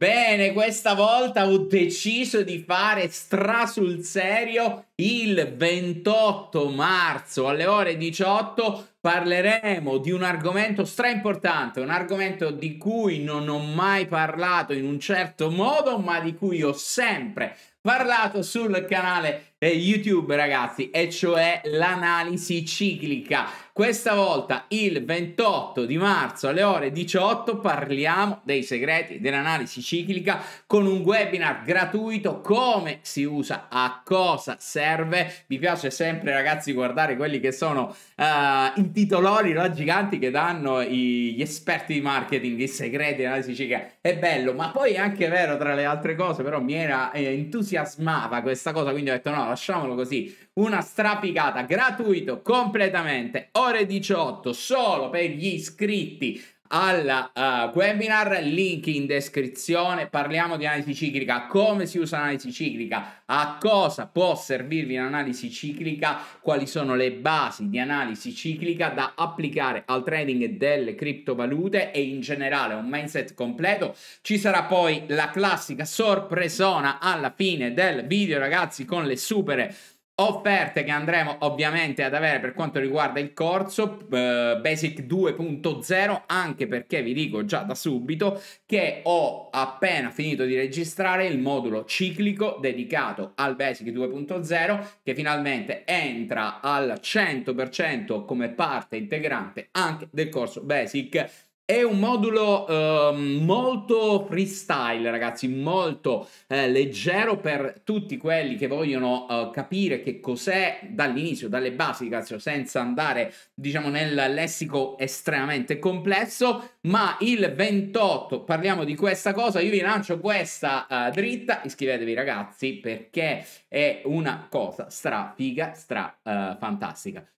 Bene, questa volta ho deciso di fare stra sul serio il 28 marzo alle ore 18 parleremo di un argomento stra importante, un argomento di cui non ho mai parlato in un certo modo, ma di cui ho sempre parlato sul canale eh, YouTube, ragazzi, e cioè l'analisi ciclica. Questa volta il 28 di marzo alle ore 18 parliamo dei segreti dell'analisi ciclica con un webinar gratuito come si usa, a cosa serve. Mi piace sempre ragazzi guardare quelli che sono uh, eh, i titolori no, giganti che danno i, gli esperti di marketing, i segreti dell'analisi ciclica. È bello, ma poi è anche vero tra le altre cose, però mi era eh, entusiasmava questa cosa, quindi ho detto no, lasciamolo così. Una strapicata gratuito completamente. Ora ore 18 solo per gli iscritti al uh, eh, webinar, link in descrizione, parliamo di analisi ciclica, come si usa l'analisi ciclica, a cosa può servirvi l'analisi ciclica, quali sono le basi di analisi ciclica da applicare al trading delle criptovalute e in generale un mindset completo. Ci sarà poi la classica sorpresona alla fine del video ragazzi con le super... Offerte che andremo ovviamente ad avere per quanto riguarda il corso eh, Basic 2.0, anche perché vi dico già da subito che ho appena finito di registrare il modulo ciclico dedicato al Basic 2.0 che finalmente entra al 100% come parte integrante anche del corso Basic 2.0. È un modulo eh, molto freestyle, ragazzi, molto eh, leggero per tutti quelli che vogliono eh, capire che cos'è dall'inizio, dalle basi, cazzo, senza andare, diciamo, nel lessico estremamente complesso. Ma il 28 parliamo di questa cosa. Io vi lancio questa eh, dritta. Iscrivetevi, ragazzi, perché è una cosa strafiga, stra eh, fantastica.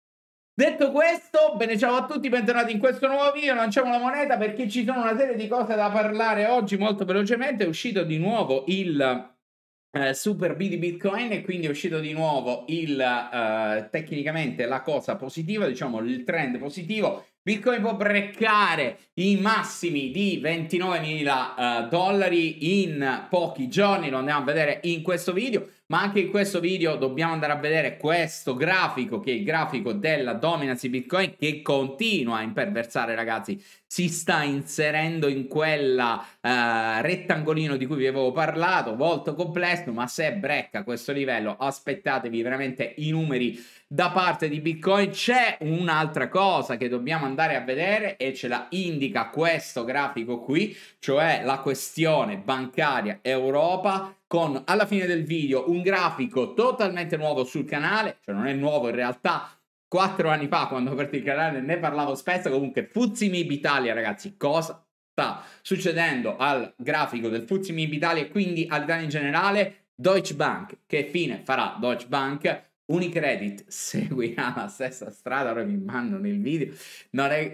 Detto questo, bene ciao a tutti, bentornati in questo nuovo video, lanciamo la moneta perché ci sono una serie di cose da parlare oggi molto velocemente, è uscito di nuovo il eh, Super B di Bitcoin e quindi è uscito di nuovo il eh, tecnicamente la cosa positiva, diciamo il trend positivo Bitcoin può breccare i massimi di 29.000 uh, eh, dollari in pochi giorni, lo andiamo a vedere in questo video, ma anche in questo video dobbiamo andare a vedere questo grafico che è il grafico della dominance di Bitcoin che continua a imperversare ragazzi, si sta inserendo in quella uh, rettangolino di cui vi avevo parlato, molto complesso, ma se brecca questo livello aspettatevi veramente i numeri da parte di Bitcoin, c'è un'altra cosa che dobbiamo andare a vedere e ce la indica questo grafico qui, cioè la questione bancaria Europa con alla fine del video un grafico totalmente nuovo sul canale, cioè non è nuovo in realtà, quattro anni fa quando ho aperto il canale ne parlavo spesso, comunque Fuzimib Italia ragazzi, cosa sta succedendo al grafico del Fuzimib Italia e quindi all'Italia in generale? Deutsche Bank, che fine farà Deutsche Bank? Unicredit seguirà la stessa strada, ora mi mandano il video, non, è,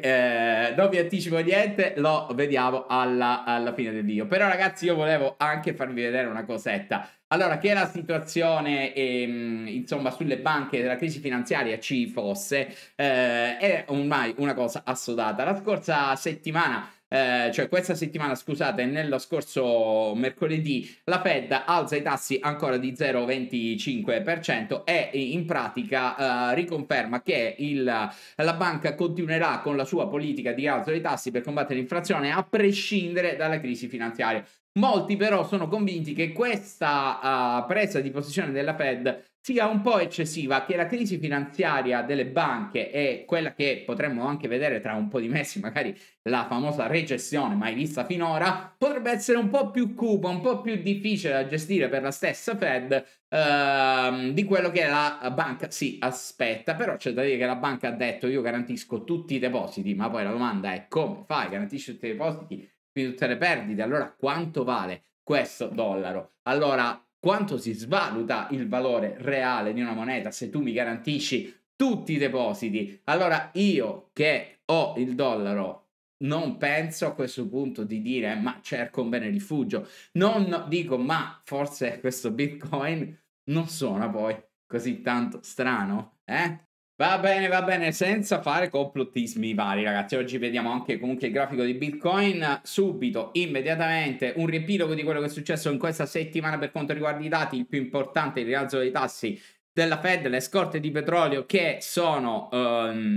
eh, non vi anticipo niente, lo vediamo alla, alla, fine del video. Però ragazzi io volevo anche farvi vedere una cosetta. Allora, che la situazione ehm, insomma, sulle banche della crisi finanziaria ci fosse, eh, è ormai una cosa assodata. La scorsa settimana eh, cioè questa settimana, scusate, nello scorso mercoledì, la Fed alza i tassi ancora di 0,25% e in pratica eh, riconferma che il, la banca continuerà con la sua politica di alzo dei tassi per combattere l'inflazione a prescindere dalla crisi finanziaria. Molti però sono convinti che questa uh, presa di posizione della Fed sia un po' eccessiva, che la crisi finanziaria delle banche e quella che potremmo anche vedere tra un po' di mesi, magari la famosa recessione mai vista finora, potrebbe essere un po' più cupa, un po' più difficile da gestire per la stessa Fed ehm, di quello che la banca si aspetta. Però c'è da dire che la banca ha detto io garantisco tutti i depositi, ma poi la domanda è come fai? Garantisci tutti i depositi? di tutte le perdite. Allora quanto vale questo dollaro? Allora quanto si svaluta il valore reale di una moneta se tu mi garantisci tutti i depositi? Allora io che ho il dollaro non penso a questo punto di dire ma cerco un bene rifugio. Non dico ma forse questo bitcoin non suona poi così tanto strano, eh? Va bene, va bene, senza fare complottismi vari ragazzi, oggi vediamo anche comunque il grafico di Bitcoin, subito, immediatamente, un riepilogo di quello che è successo in questa settimana per quanto riguarda i dati, il più importante, il rialzo dei tassi della Fed, le scorte di petrolio che sono um,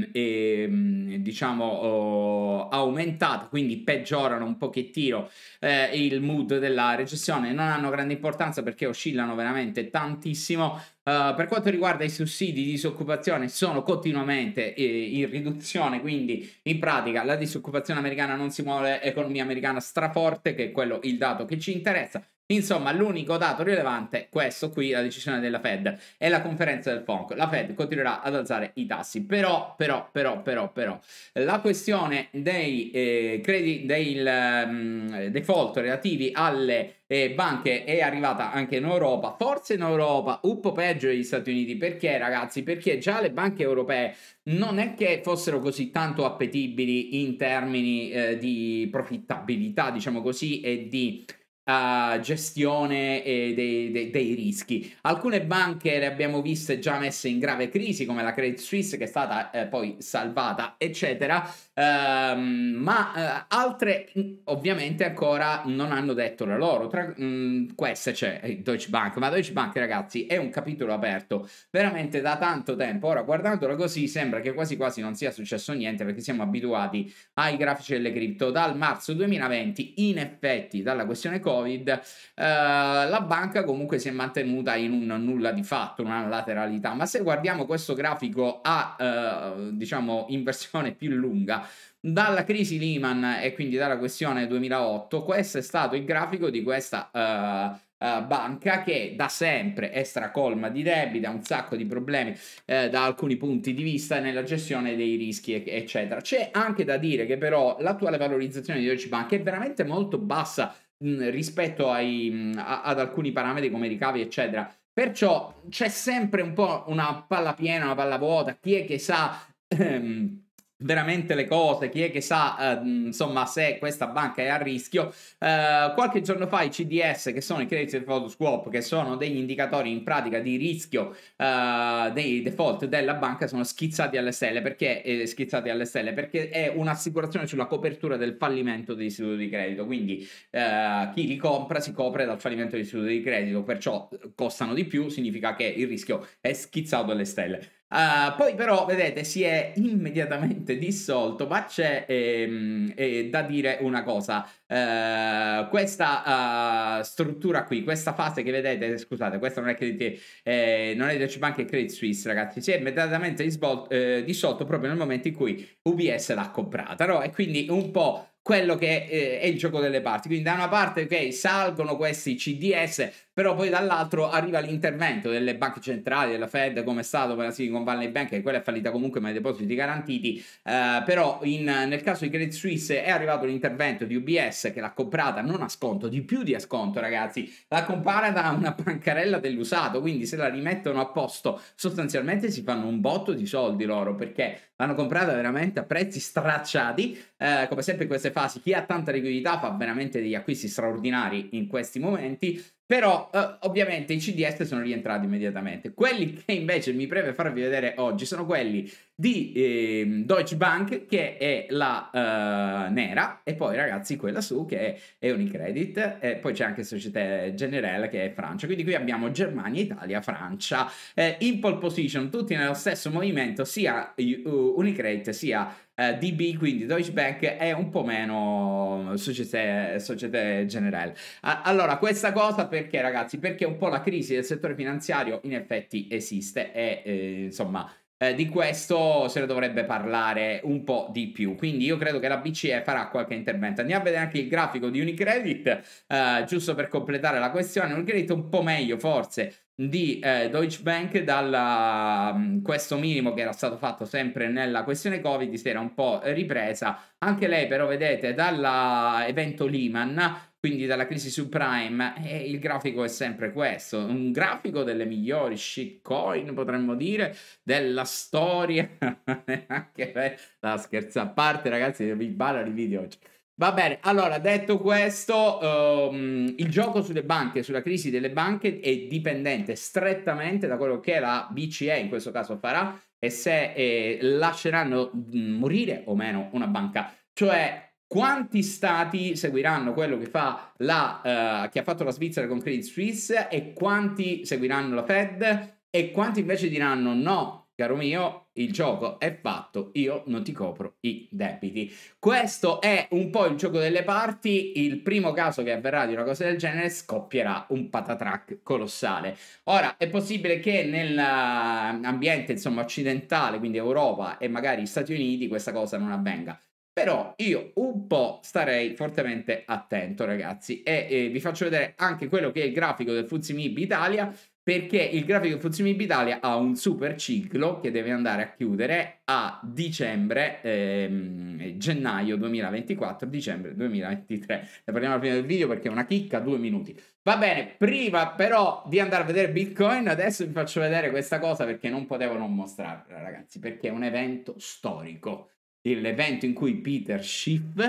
ehm, e, ehm, diciamo uh, aumentate, quindi peggiorano un pochettino eh, il mood della recessione, non hanno grande importanza perché oscillano veramente tantissimo eh, per quanto riguarda i sussidi di disoccupazione sono continuamente eh, in riduzione, quindi in pratica la disoccupazione americana non si muove, economia americana straforte, che è quello il dato che ci interessa. Insomma, l'unico dato rilevante, è questo qui, la decisione della Fed e la conferenza del FONC. La Fed continuerà ad alzare i tassi, però, però, però, però, però, la questione dei eh, crediti, dei um, default relativi alle eh, banche è arrivata anche in Europa, forse in Europa, un po' peggio degli Stati Uniti. Perché, ragazzi? Perché già le banche europee non è che fossero così tanto appetibili in termini eh, di profittabilità, diciamo così, e di uh, gestione eh, dei, dei, dei, rischi. Alcune banche le abbiamo viste già messe in grave crisi, come la Credit Suisse che è stata eh, poi salvata, eccetera, ehm, ma eh, altre mm, ovviamente ancora non hanno detto la loro. Tra mh, mm, queste c'è eh, Deutsche Bank, ma Deutsche Bank ragazzi è un capitolo aperto veramente da tanto tempo. Ora guardandolo così sembra che quasi quasi non sia successo niente perché siamo abituati ai grafici delle cripto dal marzo 2020, in effetti dalla questione Covid Covid, eh, la banca comunque si è mantenuta in un nulla di fatto, una lateralità. Ma se guardiamo questo grafico a, eh, diciamo, in versione più lunga, dalla crisi Lehman e quindi dalla questione 2008, questo è stato il grafico di questa uh, uh, banca che da sempre è stracolma di debiti, ha un sacco di problemi uh, da alcuni punti di vista nella gestione dei rischi, eccetera. C'è anche da dire che però l'attuale valorizzazione di Deutsche Bank è veramente molto bassa rispetto ai, a, ad alcuni parametri come ricavi, eccetera. Perciò c'è sempre un po' una palla piena, una palla vuota, chi è che sa... Ehm, veramente le cose, chi è che sa eh, insomma se questa banca è a rischio. Eh, qualche giorno fa i CDS, che sono i credit default swap, che sono degli indicatori in pratica di rischio eh, dei default della banca, sono schizzati alle stelle perché eh, schizzati alle stelle perché è un'assicurazione sulla copertura del fallimento dell'istituto di credito. Quindi eh, chi li compra si copre dal fallimento dell'istituto di credito, perciò eh, costano di più, significa che il rischio è schizzato alle stelle. Uh, poi però, vedete, si è immediatamente dissolto, ma c'è ehm, eh, da dire una cosa. Uh, questa uh, struttura qui, questa fase che vedete, scusate, questa non è credit, eh, non è Deutsche Bank e Credit Suisse, ragazzi, si è immediatamente disvolto, eh, dissolto proprio nel momento in cui UBS l'ha comprata, no? E quindi un po' quello che eh, è il gioco delle parti. Quindi da una parte okay, salgono questi CDS, però poi dall'altro arriva l'intervento delle banche centrali, della Fed, come è stato per la Silicon Valley Bank, che quella è fallita comunque ma i depositi garantiti, eh, però in, nel caso di Credit Suisse è arrivato l'intervento di UBS che l'ha comprata non a sconto, di più di a sconto ragazzi, l'ha comprata da una bancarella dell'usato, quindi se la rimettono a posto sostanzialmente si fanno un botto di soldi loro perché l'hanno comprata veramente a prezzi stracciati, eh, come sempre queste fasi, chi ha tanta liquidità fa veramente degli acquisti straordinari in questi momenti, però eh, ovviamente i CDS sono rientrati immediatamente. Quelli che invece mi preme farvi vedere oggi sono quelli di eh, Deutsche Bank che è la eh, nera e poi ragazzi quella su che è, Unicredit e poi c'è anche Società Generale che è Francia. Quindi qui abbiamo Germania, Italia, Francia eh, in pole position, tutti nello stesso movimento sia eh, Unicredit sia Uh, eh, DB, quindi Deutsche Bank, è un po' meno Societe, societe Generale. allora, questa cosa perché, ragazzi? Perché un po' la crisi del settore finanziario in effetti esiste e eh, insomma eh, di questo se ne dovrebbe parlare un po' di più. Quindi io credo che la BCE farà qualche intervento. Andiamo a vedere anche il grafico di Unicredit, eh, giusto per completare la questione. Unicredit un po' meglio forse di eh, Deutsche Bank dal mm, questo minimo che era stato fatto sempre nella questione Covid si era un po' ripresa anche lei però vedete dall'evento Lehman quindi dalla crisi subprime, eh, il grafico è sempre questo, un grafico delle migliori shitcoin, potremmo dire, della storia, anche per la scherza a parte ragazzi, vi balla il video oggi. Va bene, allora detto questo, um, il gioco sulle banche, sulla crisi delle banche è dipendente strettamente da quello che la BCE in questo caso farà e se eh, lasceranno mm, morire o meno una banca. Cioè quanti stati seguiranno quello che, fa la, uh, eh, che ha fatto la Svizzera con Credit Suisse e quanti seguiranno la Fed e quanti invece diranno no, caro mio, il gioco è fatto, io non ti copro i debiti. Questo è un po' il gioco delle parti, il primo caso che avverrà di una cosa del genere scoppierà un patatrack colossale. Ora, è possibile che nell'ambiente, eh, insomma, occidentale, quindi Europa e magari Stati Uniti, questa cosa non avvenga. Però io un po' starei fortemente attento, ragazzi. E eh, vi faccio vedere anche quello che è il grafico del Fuzimib Italia, perché il grafico del Fuzimib Italia ha un super ciclo che deve andare a chiudere a dicembre, ehm, gennaio 2024, dicembre 2023. Ne parliamo alla fine del video perché è una chicca, due minuti. Va bene, prima però di andare a vedere Bitcoin, adesso vi faccio vedere questa cosa perché non potevo non mostrarla, ragazzi, perché è un evento storico l'evento in cui Peter Schiff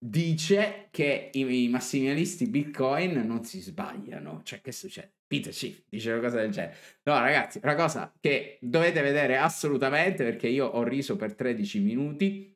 dice che i, i massimilisti Bitcoin non si sbagliano. Cioè, che succede? Cioè, Peter Schiff dice una cosa del genere. No, ragazzi, una cosa che dovete vedere assolutamente perché io ho riso per 13 minuti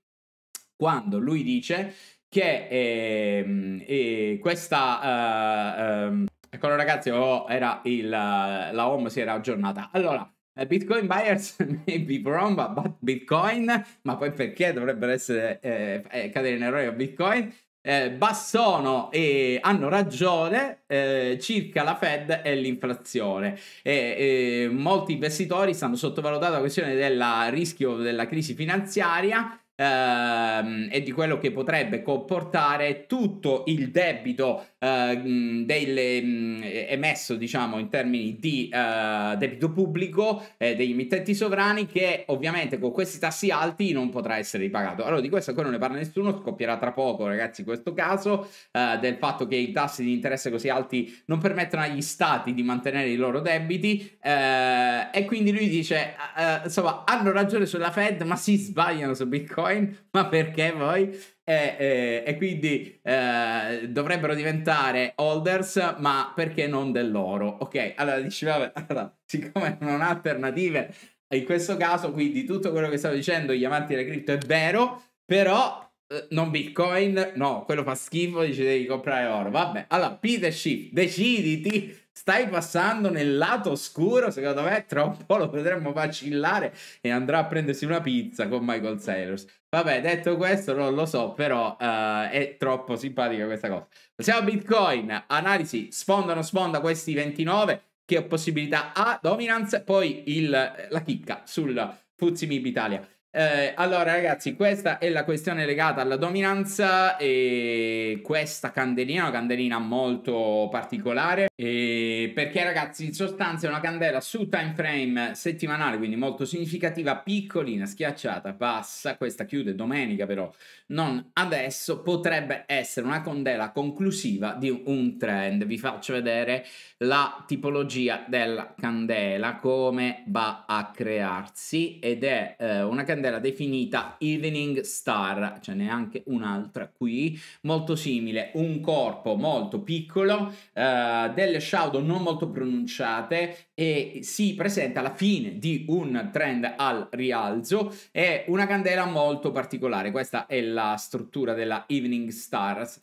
quando lui dice che eh, eh, questa... Eh, ehm, eccolo ragazzi, oh, era il, la home si era aggiornata. Allora, eh, Bitcoin buyers may be wrong about Bitcoin, ma poi perché dovrebbero essere eh, eh cadere in errore a Bitcoin? Eh, Bassono e hanno ragione eh, circa la Fed e l'inflazione. E, eh, molti investitori stanno sottovalutando la questione del rischio della crisi finanziaria ehm, e di quello che potrebbe comportare tutto il debito ehm, delle, mh, mm, emesso diciamo in termini di eh, debito pubblico eh, degli emittenti sovrani che ovviamente con questi tassi alti non potrà essere ripagato. Allora di questo ancora non ne parla nessuno, scoppierà tra poco ragazzi questo caso eh, del fatto che i tassi di interesse così alti non permettono agli stati di mantenere i loro debiti eh, e quindi lui dice eh, eh, insomma hanno ragione sulla Fed ma si sbagliano su Bitcoin Bitcoin, ma perché voi? E, e, e quindi eh, dovrebbero diventare holders, ma perché non dell'oro? Ok, allora dici, vabbè, allora, siccome non ha alternative, in questo caso, quindi tutto quello che stavo dicendo, gli amanti delle cripto è vero, però eh, non Bitcoin, no, quello fa schifo, dice devi comprare oro. Vabbè, allora, Peter Schiff, deciditi stai passando nel lato oscuro, secondo me tra un po' lo potremmo vacillare e andrà a prendersi una pizza con Michael Sailors. Vabbè, detto questo non lo so, però uh, è troppo simpatica questa cosa. Passiamo a Bitcoin, analisi sfonda non sfonda questi 29 che possibilità ha, dominance, poi il, la chicca sul Fuzzi Mib Italia. Eh, allora ragazzi, questa è la questione legata alla dominanza e questa candelina è una candelina molto particolare e perché ragazzi in sostanza è una candela su time frame settimanale, quindi molto significativa, piccolina, schiacciata, bassa, questa chiude domenica però, non adesso, potrebbe essere una candela conclusiva di un trend. Vi faccio vedere la tipologia della candela, come va a crearsi ed è eh, una candela band era definita Evening Star, ce cioè n'è anche un'altra qui, molto simile, un corpo molto piccolo, eh, delle shadow non molto pronunciate e si presenta alla fine di un trend al rialzo è una candela molto particolare, questa è la struttura della Evening Stars.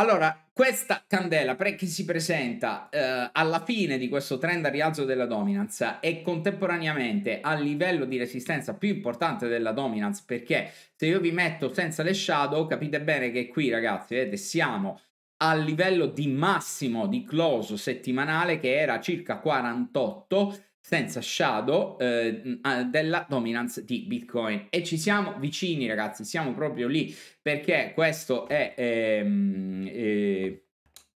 Allora, questa candela pre- che si presenta eh, alla fine di questo trend a rialzo della dominance e contemporaneamente al livello di resistenza più importante della dominance, perché se io vi metto senza le shadow, capite bene che qui ragazzi, vedete, siamo al livello di massimo di close settimanale che era circa 48 senza shadow eh, ah, della dominance di Bitcoin. E ci siamo vicini, ragazzi, siamo proprio lì perché questo è. Ehm, eh,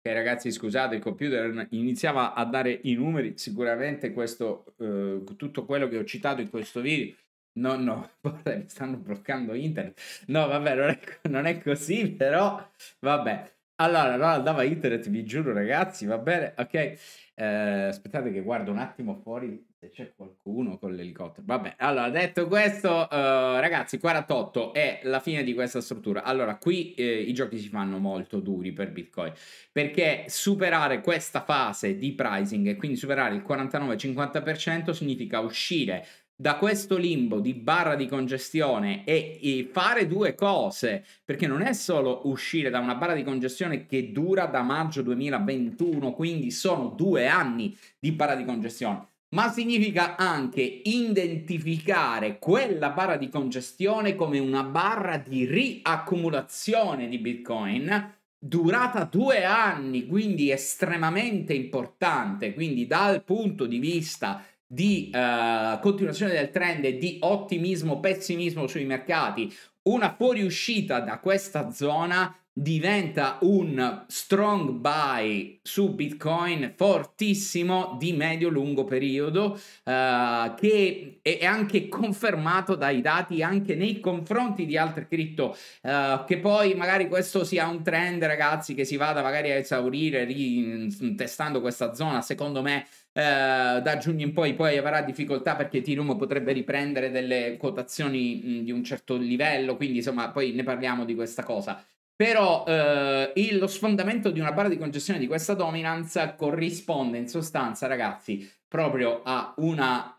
eh ragazzi, scusate, il computer iniziava a dare i numeri. Sicuramente questo, eh, tutto quello che ho citato in questo video No, no, guarda, mi stanno bloccando internet. No, vabbè, non è, non è, così, però vabbè. Allora, no, andava internet, vi giuro ragazzi, va bene, ok. Eh, aspettate che guardo un attimo fuori se c'è qualcuno con l'elicottero. Vabbè, allora, detto questo, eh, ragazzi, 48 è la fine di questa struttura. Allora, qui eh, i giochi si fanno molto duri per Bitcoin, perché superare questa fase di pricing e quindi superare il 49-50% significa uscire da questo limbo di barra di congestione e, e, fare due cose, perché non è solo uscire da una barra di congestione che dura da maggio 2021, quindi sono due anni di barra di congestione, ma significa anche identificare quella barra di congestione come una barra di riaccumulazione di Bitcoin durata due anni, quindi estremamente importante, quindi dal punto di vista di uh, continuazione del trend e di ottimismo, pessimismo sui mercati, una fuoriuscita da questa zona diventa un strong buy su Bitcoin fortissimo di medio-lungo periodo eh, che è anche confermato dai dati anche nei confronti di altre cripto eh, che poi magari questo sia un trend ragazzi che si vada magari a esaurire ri- testando questa zona secondo me Uh, da giugno in poi poi avrà difficoltà perché Ethereum potrebbe riprendere delle quotazioni mh, di un certo livello quindi insomma poi ne parliamo di questa cosa però eh, il, lo sfondamento di una barra di congestione di questa dominance corrisponde in sostanza, ragazzi, proprio a una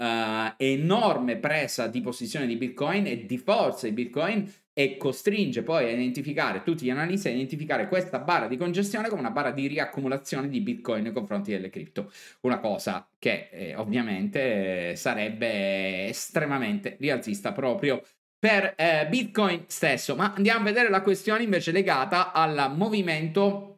eh, enorme presa di posizione di Bitcoin e di forza di Bitcoin e costringe poi a identificare tutti gli analisti a identificare questa barra di congestione come una barra di riaccumulazione di bitcoin nei confronti delle cripto una cosa che eh, ovviamente sarebbe estremamente rialzista proprio per eh, Bitcoin stesso, ma andiamo a vedere la questione invece legata al movimento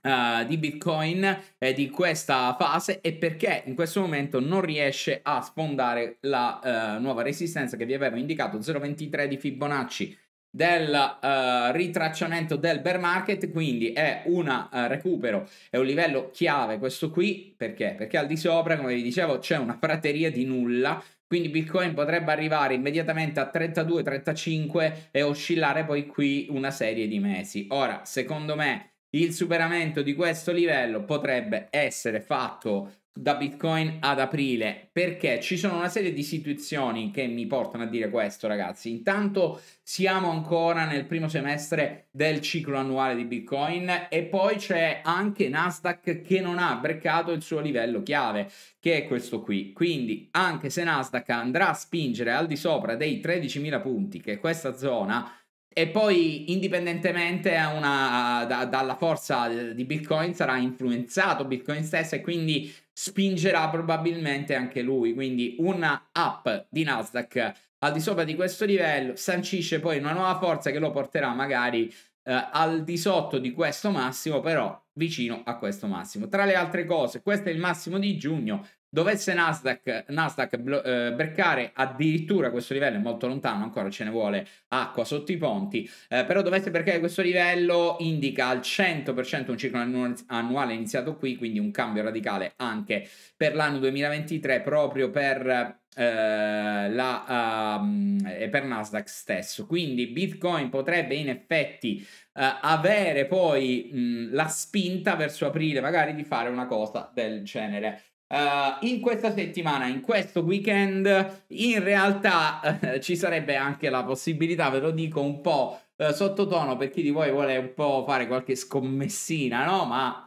Uh, di Bitcoin eh, di questa fase e perché in questo momento non riesce a sfondare la uh, nuova resistenza che vi avevo indicato 0,23 di Fibonacci del uh, ritracciamento del bear market quindi è un recupero è un livello chiave questo qui perché perché al di sopra come vi dicevo c'è una prateria di nulla quindi Bitcoin potrebbe arrivare immediatamente a 32-35 e oscillare poi qui una serie di mesi. Ora, secondo me, il superamento di questo livello potrebbe essere fatto da Bitcoin ad aprile perché ci sono una serie di situazioni che mi portano a dire questo, ragazzi. Intanto siamo ancora nel primo semestre del ciclo annuale di Bitcoin e poi c'è anche Nasdaq che non ha breccato il suo livello chiave, che è questo qui. Quindi, anche se Nasdaq andrà a spingere al di sopra dei 13.000 punti, che è questa zona e poi indipendentemente una, da, dalla forza di Bitcoin sarà influenzato Bitcoin stesso e quindi spingerà probabilmente anche lui. Quindi una app di Nasdaq al di sopra di questo livello sancisce poi una nuova forza che lo porterà magari eh, al di sotto di questo massimo, però vicino a questo massimo. Tra le altre cose, questo è il massimo di giugno, Dovesse Nasdaq, Nasdaq eh, breccare addirittura questo livello, è molto lontano ancora, ce ne vuole acqua sotto i ponti, eh, però dovesse breccare questo livello indica al 100% un ciclo annuale iniziato qui, quindi un cambio radicale anche per l'anno 2023 proprio per Uh, la, uh, per Nasdaq stesso. Quindi Bitcoin potrebbe in effetti uh, avere poi mh, la spinta verso aprile magari di fare una cosa del genere. Uh, in questa settimana, in questo weekend, in realtà uh, ci sarebbe anche la possibilità, ve lo dico un po' uh, sottotono per chi di voi vuole un po' fare qualche scommessina, no? Ma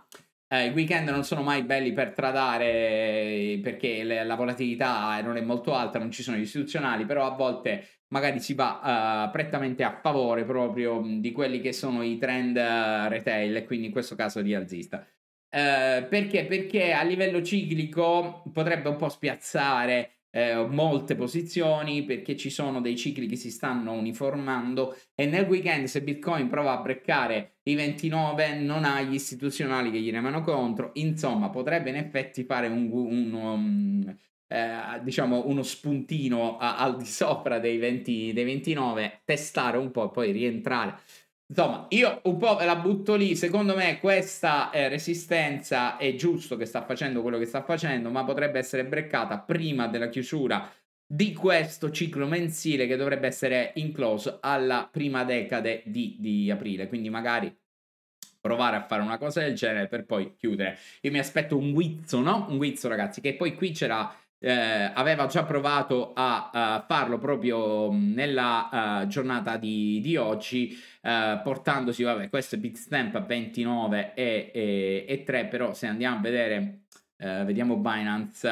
i weekend non sono mai belli per tradare perché le, la volatilità non è molto alta, non ci sono gli istituzionali, però a volte magari si va prettamente a favore proprio di quelli che sono i trend retail e quindi in questo caso di alzista. Eh, perché? Perché a livello ciclico potrebbe un po' spiazzare eh, molte posizioni perché ci sono dei cicli che si stanno uniformando e nel weekend se Bitcoin prova a breccare i 29 non ha gli istituzionali che gli remano contro, insomma potrebbe in effetti fare un, un, um, eh, diciamo uno spuntino a, al di sopra dei, 20, dei 29, testare un po' e poi rientrare. Insomma, io un po' la butto lì, secondo me questa eh, resistenza è giusto che sta facendo quello che sta facendo, ma potrebbe essere breccata prima della chiusura di questo ciclo mensile che dovrebbe essere incluso alla prima decade di, di aprile, quindi magari provare a fare una cosa del genere per poi chiudere. Io mi aspetto un guizzo, no? Un guizzo ragazzi, che poi qui c'era eh, aveva già provato a uh, farlo proprio mm, nella uh, giornata di, di oggi, uh, portandosi, vabbè, questo è Bitstamp a 29 e, e, e 3, però se andiamo a vedere, eh, vediamo Binance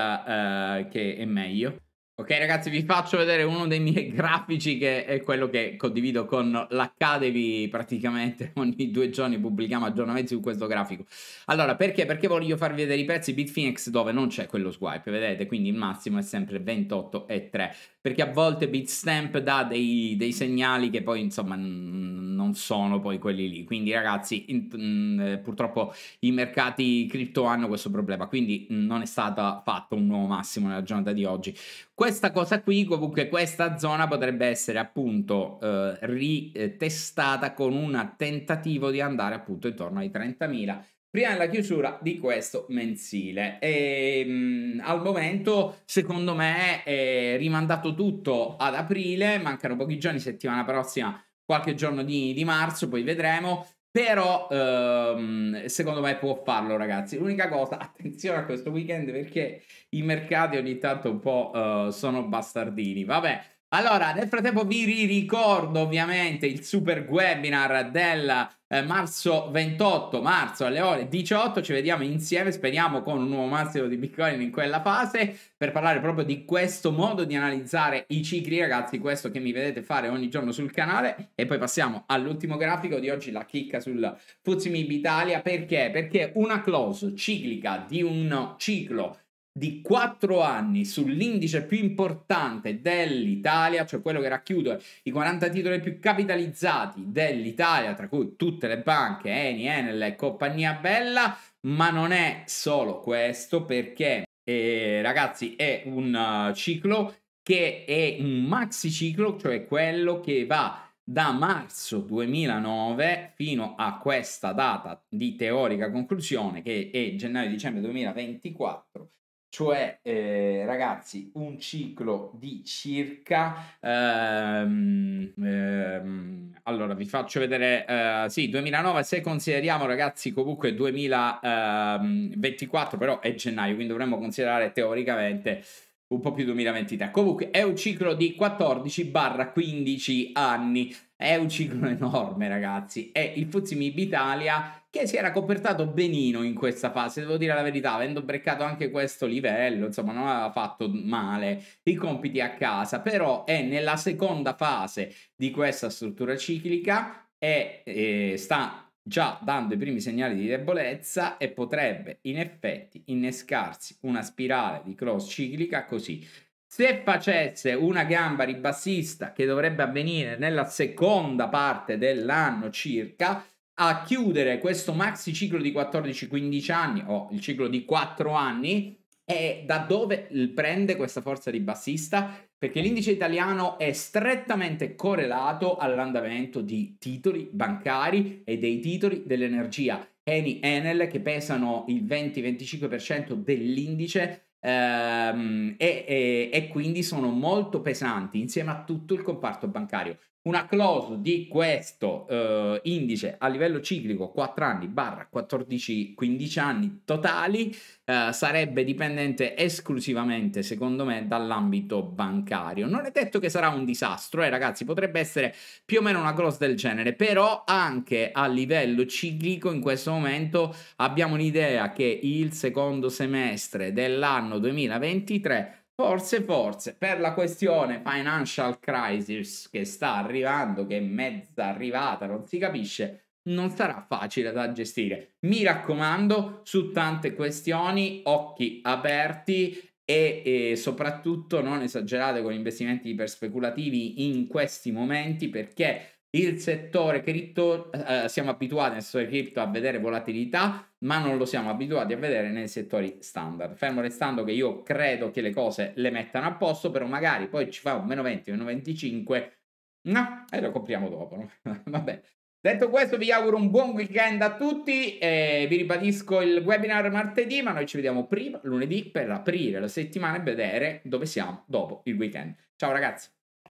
che è meglio. Ok ragazzi, vi faccio vedere uno dei miei grafici che è quello che condivido con l'Academy praticamente ogni due giorni pubblichiamo aggiornamenti su questo grafico. Allora, perché? Perché voglio farvi vedere i prezzi Bitfinex dove non c'è quello swipe, vedete? Quindi il massimo è sempre 28,3 perché a volte Bitstamp dà dei, dei segnali che poi insomma non sono poi quelli lì. Quindi ragazzi, in, eh, purtroppo i mercati cripto hanno questo problema, quindi non è stato fatto un nuovo massimo nella giornata di oggi. Questa cosa qui, comunque, questa zona potrebbe essere appunto eh, ritestata con un tentativo di andare appunto intorno ai 30.000 prima della chiusura di questo mensile. E, ehm, mh, al momento, secondo me, è rimandato tutto ad aprile, mancano pochi giorni, settimana prossima, qualche giorno di, di marzo, poi vedremo. Però ehm, secondo me può farlo, ragazzi. L'unica cosa, attenzione a questo weekend perché i mercati ogni tanto un po' eh, sono bastardini. Vabbè. Allora, nel frattempo vi ricordo ovviamente il super webinar della eh, marzo 28 marzo alle ore 18 ci vediamo insieme speriamo con un nuovo massimo di bitcoin in quella fase per parlare proprio di questo modo di analizzare i cicli ragazzi questo che mi vedete fare ogni giorno sul canale e poi passiamo all'ultimo grafico di oggi la chicca sul Fuzimib Italia perché perché una close ciclica di un ciclo di 4 anni sull'indice più importante dell'Italia, cioè quello che racchiude i 40 titoli più capitalizzati dell'Italia, tra cui tutte le banche, Eni, Enel e compagnia bella, ma non è solo questo perché eh, ragazzi è un eh, ciclo che è un maxi ciclo, cioè quello che va da marzo 2009 fino a questa data di teorica conclusione che è gennaio-dicembre 2024 cioè eh, ragazzi un ciclo di circa ehm, ehm, allora vi faccio vedere eh, sì 2009 se consideriamo ragazzi comunque 2024 ehm, però è gennaio quindi dovremmo considerare teoricamente un po' più 2023 comunque è un ciclo di 14 barra 15 anni è un ciclo enorme ragazzi e il Fuzzi Mib Italia che si era copertato benino in questa fase, devo dire la verità, avendo breccato anche questo livello, insomma non aveva fatto male i compiti a casa, però è nella seconda fase di questa struttura ciclica e, e eh, sta già dando i primi segnali di debolezza e potrebbe in effetti innescarsi una spirale di cross ciclica così. Se facesse una gamba ribassista che dovrebbe avvenire nella seconda parte dell'anno circa, a chiudere questo maxi ciclo di 14-15 anni o il ciclo di 4 anni e da dove prende questa forza di bassista? Perché l'indice italiano è strettamente correlato all'andamento di titoli bancari e dei titoli dell'energia. Eni Enel che pesano il 20-25% dell'indice ehm, e, e, e quindi sono molto pesanti insieme a tutto il comparto bancario una close di questo eh, indice a livello ciclico 4 anni barra 14 15 anni totali eh, sarebbe dipendente esclusivamente secondo me dall'ambito bancario non è detto che sarà un disastro eh ragazzi potrebbe essere più o meno una close del genere però anche a livello ciclico in questo momento abbiamo un'idea che il secondo semestre dell'anno 2023 Forse, forse, per la questione financial crisis che sta arrivando, che è mezza arrivata, non si capisce, non sarà facile da gestire. Mi raccomando, su tante questioni, occhi aperti e, e, soprattutto non esagerate con investimenti iper speculativi in questi momenti perché il settore cripto eh, eh, siamo abituati nel settore cripto a vedere volatilità ma non lo siamo abituati a vedere nei settori standard fermo restando che io credo che le cose le mettano a posto però magari poi ci fa un meno 20 meno 25 no e lo compriamo dopo no? vabbè detto questo vi auguro un buon weekend a tutti e vi ribadisco il webinar martedì ma noi ci vediamo prima lunedì per aprire la settimana e vedere dove siamo dopo il weekend ciao ragazzi